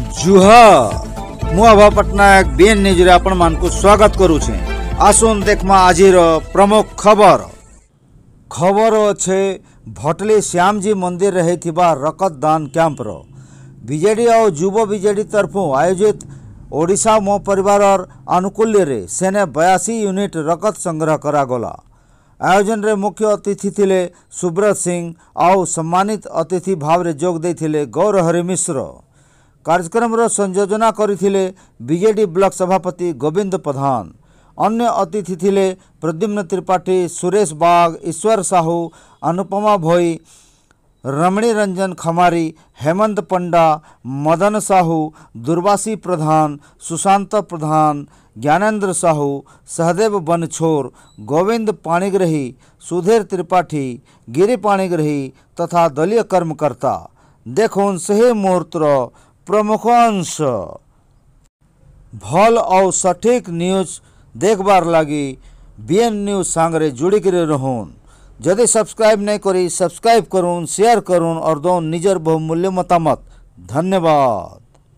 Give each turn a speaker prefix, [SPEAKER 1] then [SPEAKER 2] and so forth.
[SPEAKER 1] जुह मभ पट्टनायक मान को स्वागत देखमा आज प्रमुख खबर खबर अछ भटली श्यमजी मन्दिर है दान रक्कत दान क्याम्प्र आ आुव विजेडि तरफ आयोजित ओडा मो पर आनुकूल्य सेने बयासी युनिट रकत करा गला आयोजन रे मुख्य अतिथि ले सुब्रत सिंह आउ सम्मानित अतिथि भाव जोग गौर मिश्र कार्यक्रम संयोजना करते विजे ब्लक सभापति गोविंद प्रधान अन्य अतिथि थे प्रद्युम्न त्रिपाठी सुरेश बाग ईश्वर साहू अनुपमा भई रमणी रंजन खमारी हेमंत पंडा मदन साहू दुर्वासी प्रधान सुशांत प्रधान ज्ञानेन्द्र साहू सहदेव बनछोर गोविंद पाणीग्रही सुधीर त्रिपाठी गिरी पाणीग्रही तथा दलय कर्मकर्ता देखन से मुहूर्त प्रमुख अंश भल आउ सठिक न्यूज देखबार लगी बीएन न्यूज सांगे जोड़िक रहून जदि सब्सक्राइब नहीं करी सब्सक्राइब करून शेयर करून और दौन निजर बहुमूल्य मतामत धन्यवाद